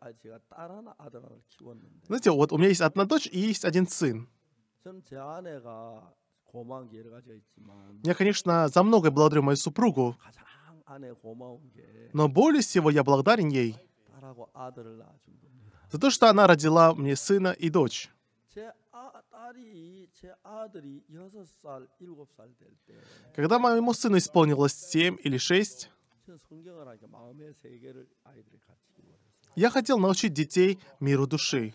А Знаете, вот у меня есть одна дочь и есть один сын. Я, конечно, за многое благодарю мою супругу, но более всего я благодарен ей за то, что она родила мне сына и дочь. А, Когда моему сыну исполнилось семь или шесть. Я хотел научить детей миру души.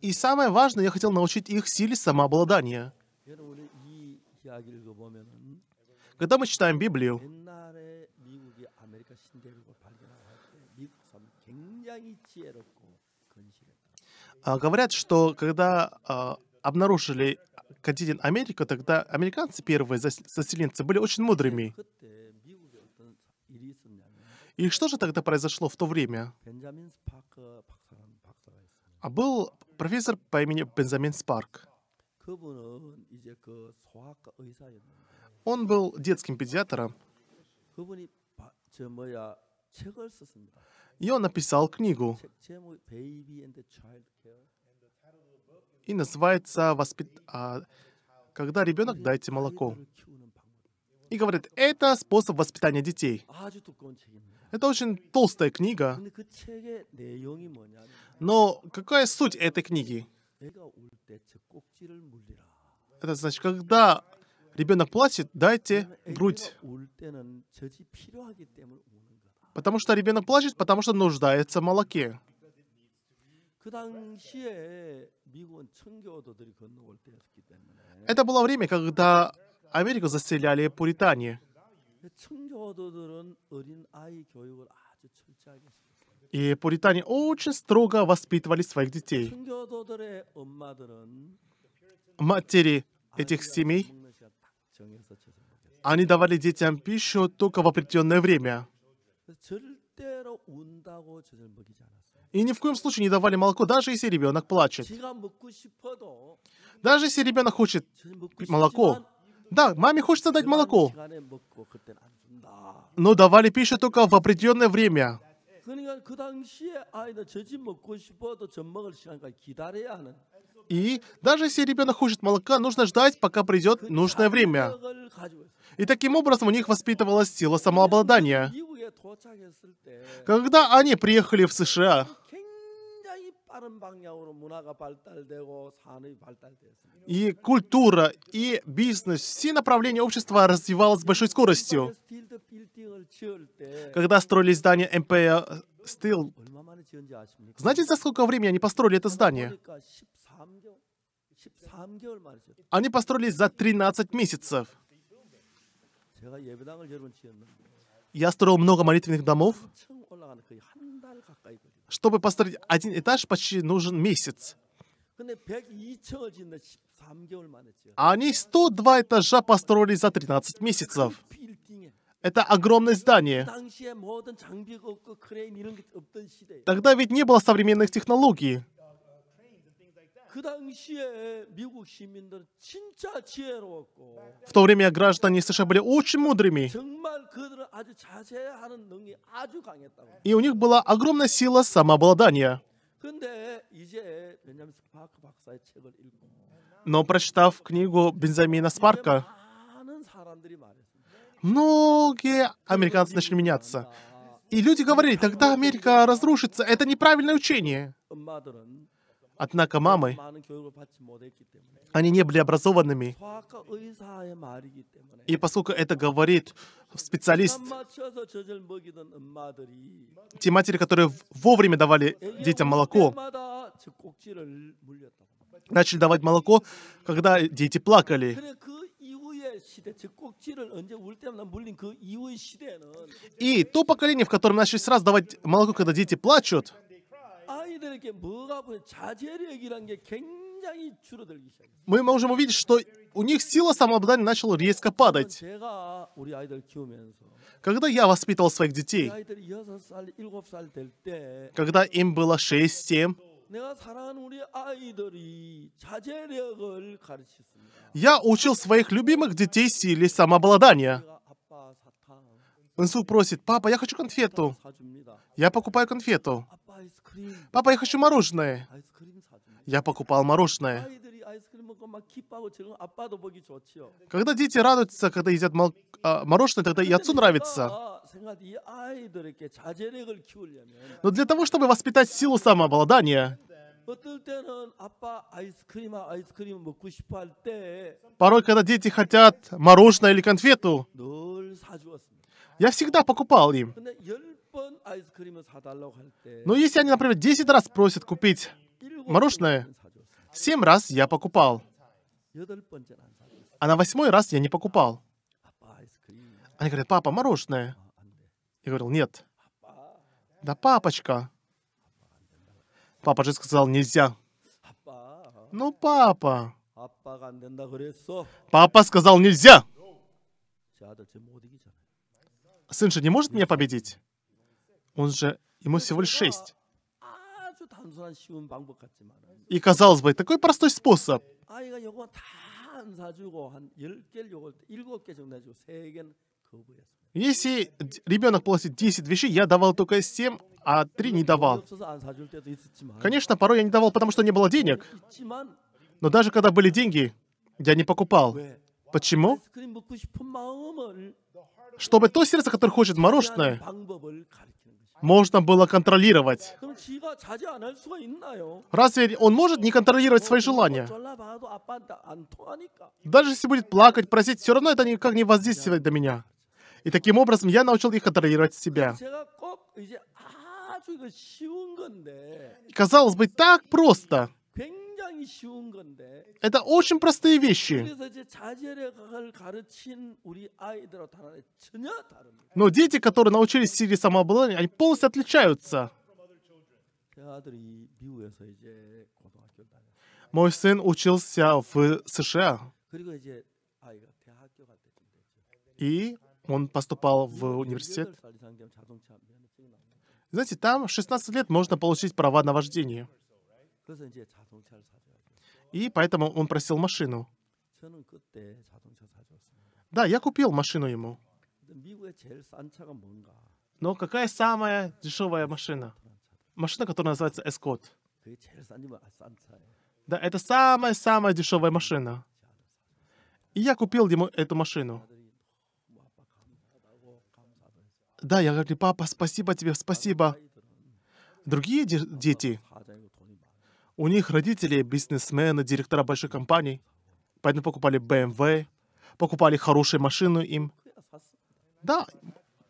И самое важное, я хотел научить их силе самообладания. Когда мы читаем Библию, говорят, что когда а, обнаружили континент Америка, тогда американцы первые заселенцы были очень мудрыми. И что же тогда произошло в то время? А был профессор по имени Бенджамин Спарк. Он был детским педиатром. И он написал книгу и называется воспит... А, когда ребенок дайте молоко. И говорит, это способ воспитания детей. Это очень толстая книга. Но какая суть этой книги? Это значит, когда ребенок плачет, дайте грудь. Потому что ребенок плачет, потому что нуждается в молоке. Это было время, когда Америку заселяли пуритане. И пуритане очень строго воспитывали своих детей. Матери этих семей, они давали детям пищу только в определенное время и ни в коем случае не давали молоко, даже если ребенок плачет. Даже если ребенок хочет молоко. Да, маме хочется дать молоко. Но давали пищу только в определенное время. И даже если ребенок хочет молока, нужно ждать, пока придет нужное время. И таким образом у них воспитывалась сила самообладания. Когда они приехали в США, и культура, и бизнес, все направления общества развивалось с большой скоростью. Когда строили здание МП Стил, знаете, за сколько времени они построили это здание? Они построились за 13 месяцев. Я строил много молитвенных домов. Чтобы построить один этаж, почти нужен месяц. А они 102 этажа построили за 13 месяцев. Это огромное здание. Тогда ведь не было современных технологий. В то время граждане США были очень мудрыми. И у них была огромная сила самообладания. Но прочитав книгу Бензамина Спарка, многие американцы начали меняться. И люди говорили, тогда Америка разрушится, это неправильное учение. Однако мамы, они не были образованными. И поскольку это говорит специалист, те матери, которые вовремя давали детям молоко, начали давать молоко, когда дети плакали. И то поколение, в котором начали сразу давать молоко, когда дети плачут, 아이들에게 뭐가 자제력이라는 게 굉장히 줄어들기 시작했어요. Мы можем увидеть, что у них сила самообладания начала резко падать. Когда я воспитывал своих детей, когда им было 6-7, я учил своих любимых детей силе самообладания. Инсук просит, папа, я хочу конфету. Я покупаю конфету. Папа, я хочу мороженое. Я покупал мороженое. Когда дети радуются, когда едят мол... а, мороженое, тогда и отцу нравится. Но для того, чтобы воспитать силу самообладания, порой, когда дети хотят мороженое или конфету, я всегда покупал им. Но если они, например, 10 раз просят купить мороженое, 7 раз я покупал, а на восьмой раз я не покупал. Они говорят, папа, мороженое. А, я говорил, нет. Да папочка. Папа же сказал, нельзя. Ну, папа. Папа сказал, нельзя. А сын же не может меня победить. Он же, ему всего лишь шесть. И казалось бы, такой простой способ. Если ребенок платит 10 вещей, я давал только 7, а 3 не давал. Конечно, порой я не давал, потому что не было денег. Но даже когда были деньги, я не покупал. Почему? Чтобы то сердце, которое хочет мороженое, можно было контролировать. Разве он может не контролировать свои желания? Даже если будет плакать, просить, все равно это никак не воздействует на меня. И таким образом я научил их контролировать себя. Казалось бы, так просто. Это очень простые вещи. Но дети, которые научились силе самообладания, они полностью отличаются. Мой сын учился в США. И он поступал в университет. Знаете, там 16 лет можно получить права на вождение. И поэтому он просил машину. Да, я купил машину ему. Но какая самая дешевая машина? Машина, которая называется Эскот. Да, это самая-самая дешевая машина. И я купил ему эту машину. Да, я говорю, папа, спасибо тебе, спасибо. Другие де дети, у них родители бизнесмены, директора больших компаний, поэтому покупали BMW, эм покупали хорошую машину им. Да,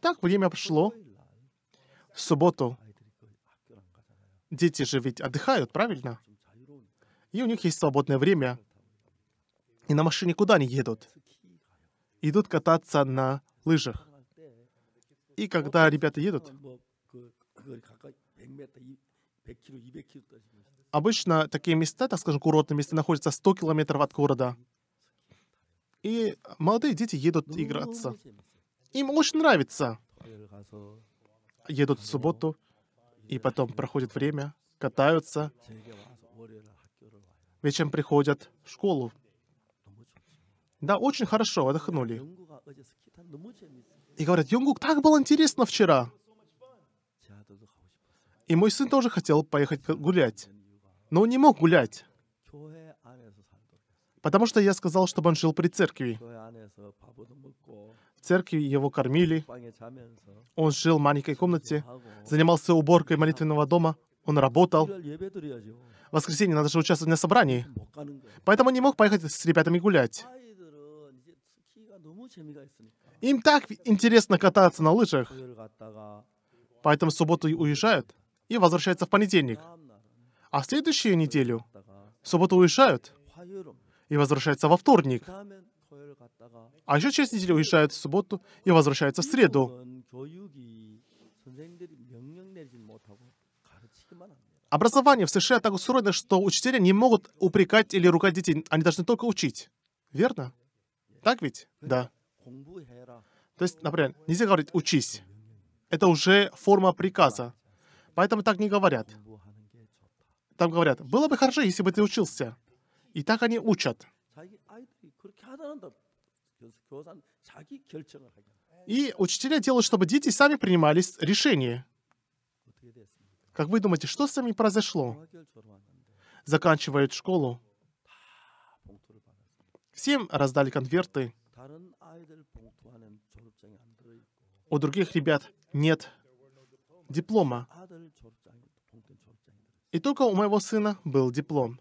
так время прошло. В субботу дети же ведь отдыхают, правильно? И у них есть свободное время. И на машине куда они едут? Идут кататься на лыжах. И когда ребята едут, Обычно такие места, так скажем, курортные места, находятся 100 километров от города. И молодые дети едут играться. Им очень нравится. Едут в субботу, и потом проходит время, катаются. Вечером приходят в школу. Да, очень хорошо, отдохнули. И говорят, Юнгук, так было интересно вчера. И мой сын тоже хотел поехать гулять. Но он не мог гулять, потому что я сказал, чтобы он жил при церкви. В церкви его кормили, он жил в маленькой комнате, занимался уборкой молитвенного дома, он работал. В воскресенье надо же участвовать на собрании. Поэтому не мог поехать с ребятами гулять. Им так интересно кататься на лыжах. Поэтому в субботу уезжают и возвращаются в понедельник а следующую неделю субботу уезжают и возвращаются во вторник. А еще через неделю уезжают в субботу и возвращаются в среду. Образование в США так устроено, что учителя не могут упрекать или ругать детей. Они должны только учить. Верно? Так ведь? Да. То есть, например, нельзя говорить «учись». Это уже форма приказа. Поэтому так не говорят там говорят, было бы хорошо, если бы ты учился. И так они учат. И учителя делают, чтобы дети сами принимали решения. Как вы думаете, что с ними произошло? Заканчивают школу. Всем раздали конверты. У других ребят нет диплома. И только у моего сына был диплом.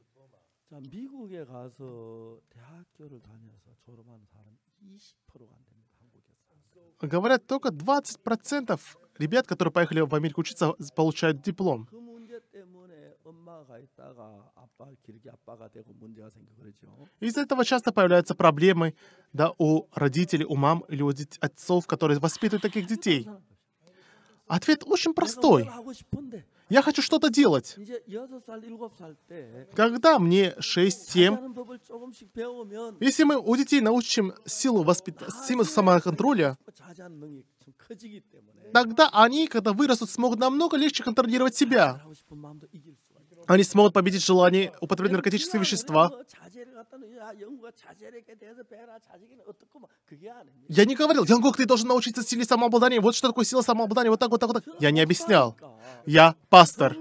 Говорят, только 20% ребят, которые поехали в Америку учиться, получают диплом. Из-за этого часто появляются проблемы да, у родителей, у мам или у отцов, которые воспитывают таких детей. Ответ очень простой. Я хочу что-то делать. Когда мне 6-7, если мы у детей научим силу, воспит... силу самоконтроля, тогда они, когда вырастут, смогут намного легче контролировать себя они смогут победить желание употреблять наркотические вещества. Я не говорил, Янгук, ты должен научиться силе самообладания. Вот что такое сила самообладания. Вот так, вот так, вот так. Я не объяснял. Я пастор.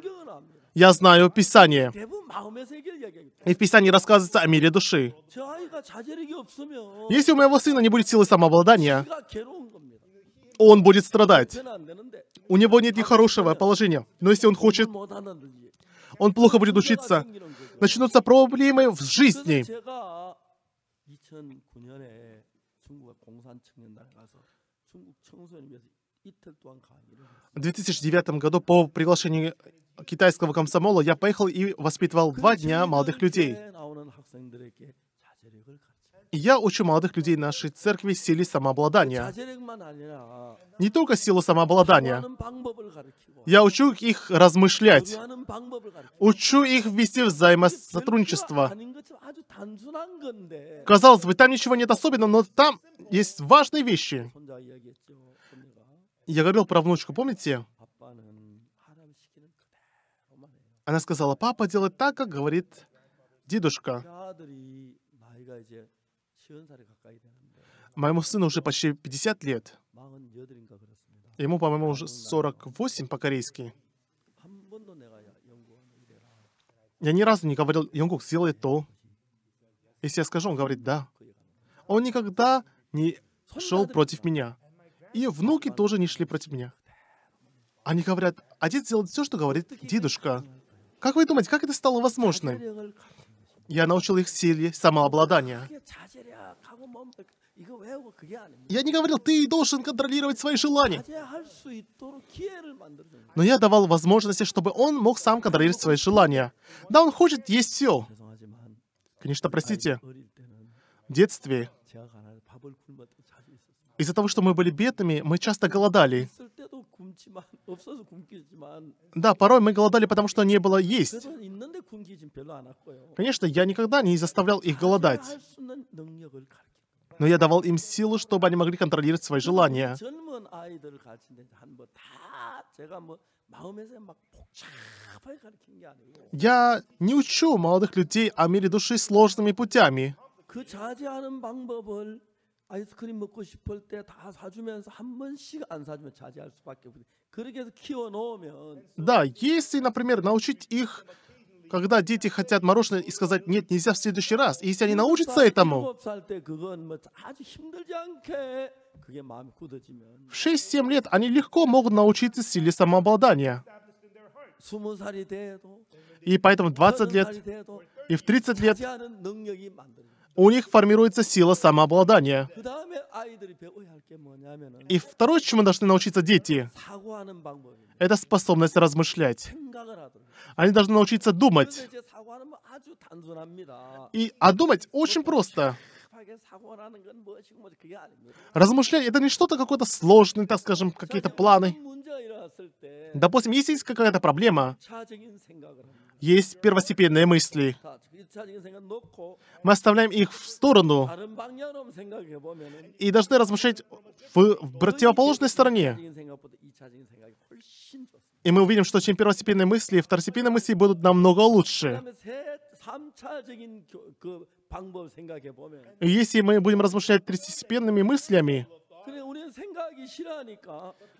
Я знаю Писание. И в Писании рассказывается о мире души. Если у моего сына не будет силы самообладания, он будет страдать у него нет нехорошего положения. Но если он хочет, он плохо будет учиться. Начнутся проблемы в жизни. В 2009 году по приглашению китайского комсомола я поехал и воспитывал два дня молодых людей я учу молодых людей нашей церкви силе самообладания. Не только силу самообладания. Я учу их размышлять. Учу их вести взаимосотрудничество. Казалось бы, там ничего нет особенного, но там есть важные вещи. Я говорил про внучку, помните? Она сказала, папа делает так, как говорит дедушка. Моему сыну уже почти 50 лет. Ему, по-моему, уже 48 по-корейски. Я ни разу не говорил, Йонгук, сделай то. Если я скажу, он говорит «да». Он никогда не шел против меня. И внуки тоже не шли против меня. Они говорят, отец делает все, что говорит дедушка. Как вы думаете, как это стало возможным? Я научил их силе самообладания. Я не говорил, ты должен контролировать свои желания. Но я давал возможности, чтобы он мог сам контролировать свои желания. Да, он хочет есть все. Конечно, простите. В детстве из-за того, что мы были бедными, мы часто голодали. Да, порой мы голодали, потому что не было есть. Конечно, я никогда не заставлял их голодать. Но я давал им силу, чтобы они могли контролировать свои ну, желания. Я не учу молодых людей о мире души сложными путями. Да, если, например, научить их когда дети хотят мороженое и сказать «нет, нельзя в следующий раз», и если они научатся этому, в 6-7 лет они легко могут научиться силе самообладания. И поэтому 20 лет и в 30 лет у них формируется сила самообладания. И второе, чему должны научиться дети, это способность размышлять. Они должны научиться думать. И, а думать очень просто. Размышлять — это не что-то какое-то сложное, так скажем, какие-то планы. Допустим, если есть какая-то проблема, есть первостепенные мысли. Мы оставляем их в сторону и должны размышлять в, в противоположной стороне. И мы увидим, что чем первостепенные мысли, второстепенные мысли будут намного лучше. Если мы будем размышлять третьестепенными мыслями,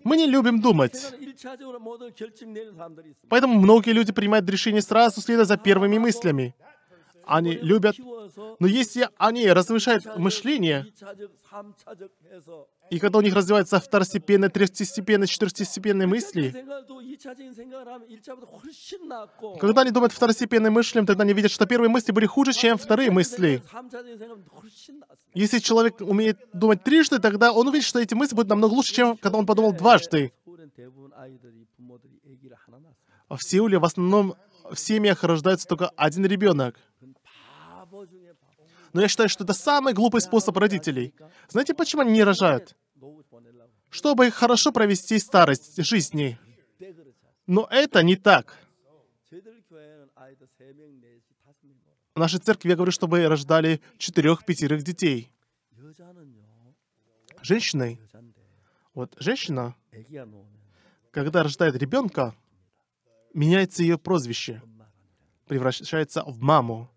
мы не любим думать. Поэтому многие люди принимают решения сразу, следуя за первыми мыслями они любят. Но если они размышляют мышление, и когда у них развиваются второстепенные, третьестепенные, четырехстепенные мысли, когда они думают второстепенным мышлением, тогда они видят, что первые мысли были хуже, чем вторые мысли. Если человек умеет думать трижды, тогда он увидит, что эти мысли будут намного лучше, чем когда он подумал дважды. В Сеуле в основном в семьях рождается только один ребенок. Но я считаю, что это самый глупый способ родителей. Знаете, почему они не рожают? Чтобы хорошо провести старость, жизни. Но это не так. В нашей церкви я говорю, чтобы рождали четырех-пятерых детей. Женщины, вот женщина, когда рождает ребенка, меняется ее прозвище, превращается в маму.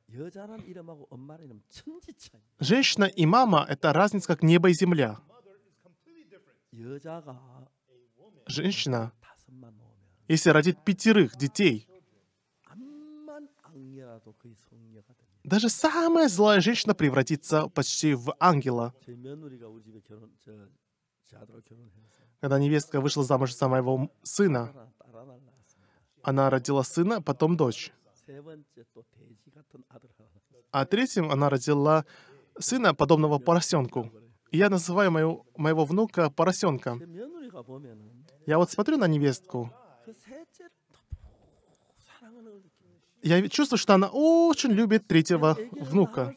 Женщина и мама — это разница как небо и земля. Женщина, если родит пятерых детей, даже самая злая женщина превратится почти в ангела. Когда невестка вышла замуж за моего сына, она родила сына, потом дочь. А третьим она родила сына, подобного поросенку. я называю мою, моего внука поросенка. Я вот смотрю на невестку. Я чувствую, что она очень любит третьего внука.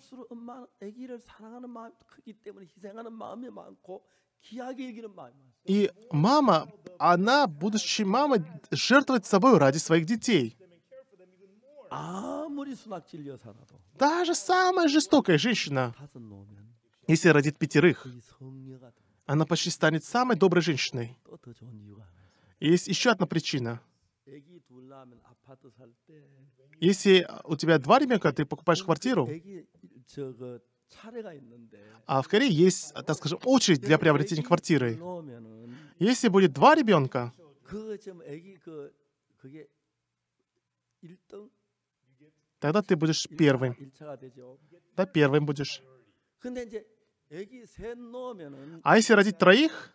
И мама, она, будучи мамой, жертвует собой ради своих детей. Даже самая жестокая женщина, если родит пятерых, она почти станет самой доброй женщиной. И есть еще одна причина. Если у тебя два ребенка, ты покупаешь квартиру, а в Корее есть, так скажем, очередь для приобретения квартиры. Если будет два ребенка, Тогда ты будешь первым. Да, первым будешь. А если родить троих,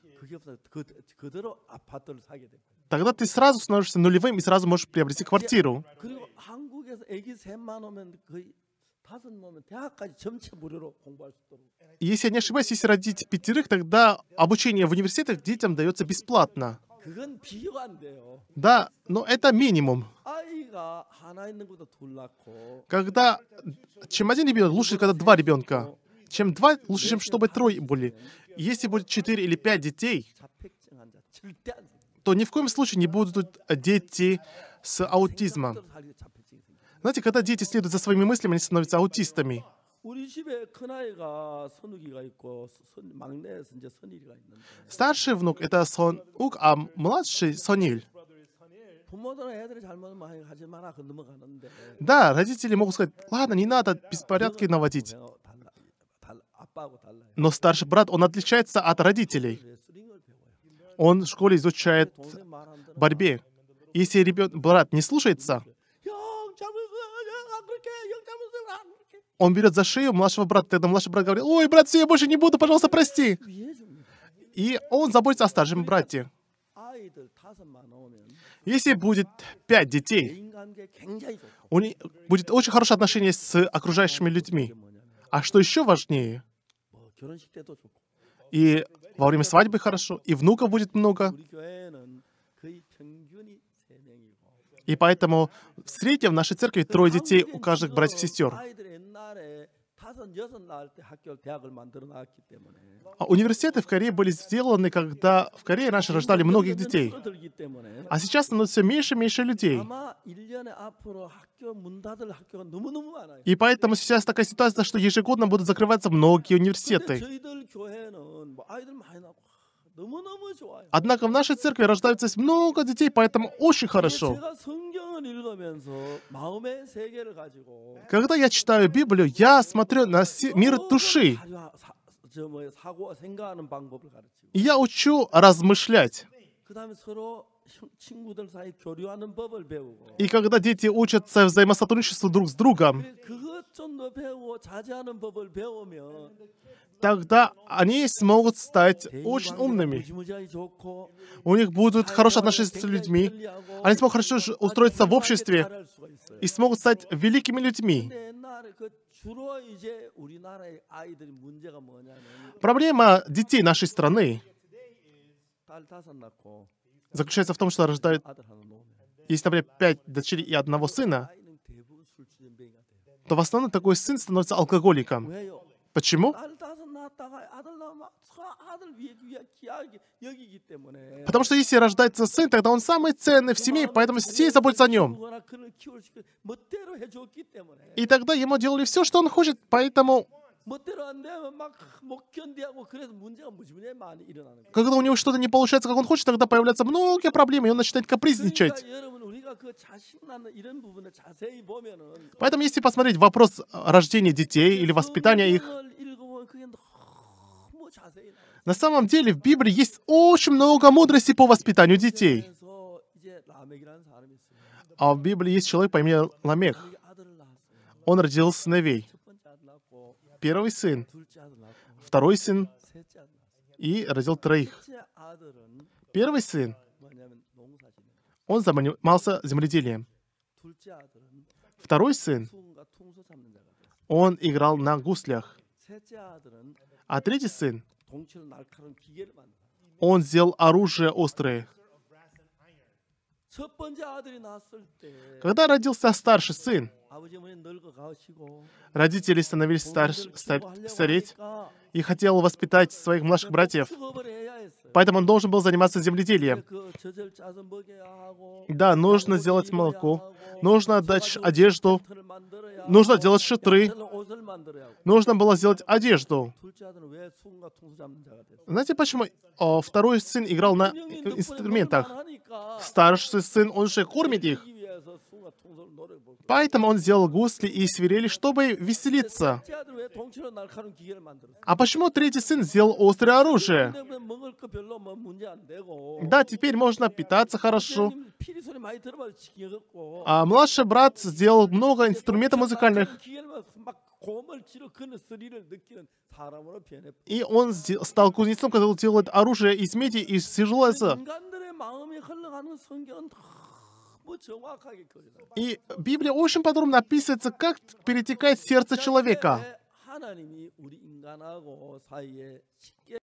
тогда ты сразу становишься нулевым и сразу можешь приобрести квартиру. Если я не ошибаюсь, если родить пятерых, тогда обучение в университетах детям дается бесплатно. Да, но это минимум. Когда, чем один ребенок, лучше, когда два ребенка. Чем два, лучше, чем чтобы трое были. Если будет четыре или пять детей, то ни в коем случае не будут дети с аутизмом. Знаете, когда дети следуют за своими мыслями, они становятся аутистами. Старший внук — это Сон Ук, а младший — Сониль. Да, родители могут сказать, ладно, не надо беспорядки наводить. Но старший брат, он отличается от родителей. Он в школе изучает борьбе. Если ребен... брат не слушается, он берет за шею младшего брата. Тогда младший брат говорит, «Ой, брат, все, я больше не буду, пожалуйста, прости!» И он заботится о старшем брате. Если будет пять детей, у них будет очень хорошее отношение с окружающими людьми. А что еще важнее? И во время свадьбы хорошо, и внуков будет много. И поэтому в среднем в нашей церкви трое детей у каждых братьев и сестер. А университеты в Корее были сделаны, когда в Корее раньше рождали многих детей. А сейчас становится все меньше и меньше людей. И поэтому сейчас такая ситуация, что ежегодно будут закрываться многие университеты. Ну, Однако в нашей церкви рождается много детей, поэтому очень хорошо. Когда я читаю Библию, я смотрю на мир души. И я учу размышлять. И когда дети учатся взаимосотрудничеству друг с другом, тогда они смогут стать очень умными. У них будут хорошие отношения с людьми, они смогут хорошо устроиться в обществе и смогут стать великими людьми. Проблема детей нашей страны заключается в том, что рождают, если, например, пять дочерей и одного сына, то в основном такой сын становится алкоголиком. Почему? Потому что если рождается сын, тогда он самый ценный в семье, поэтому все заботятся о нем. И тогда ему делали все, что он хочет, поэтому 멋대로 안 되면 막 견디하고 그래서 문제가 무지무지하게 많이 일어나는 거예요. Когда у него что-то не получается, как он хочет, тогда появляются многие проблемы, и он начинает капризничать. Поэтому, если посмотреть вопрос э, рождения детей или воспитания их, на самом деле в Библии есть очень много мудрости по воспитанию детей. А в Библии есть человек по имени Ламех. Он родил сыновей первый сын, второй сын и родил троих. Первый сын, он занимался земледелием. Второй сын, он играл на гуслях. А третий сын, он сделал оружие острое. Когда родился старший сын, Родители становились старше, стареть и хотел воспитать своих младших братьев. Поэтому он должен был заниматься земледелием. Да, нужно сделать молоко, нужно отдать одежду, нужно делать шатры, нужно было сделать одежду. Знаете, почему О, а, второй сын играл на инструментах? Старший сын, он же кормит их. Поэтому он сделал гусли и свирели, чтобы веселиться. А почему третий сын сделал острое оружие? Да, теперь можно питаться хорошо. А младший брат сделал много инструментов музыкальных. И он стал кузнецом, который делает оружие из меди и из и Библия очень подробно описывается, как перетекает сердце человека. Э,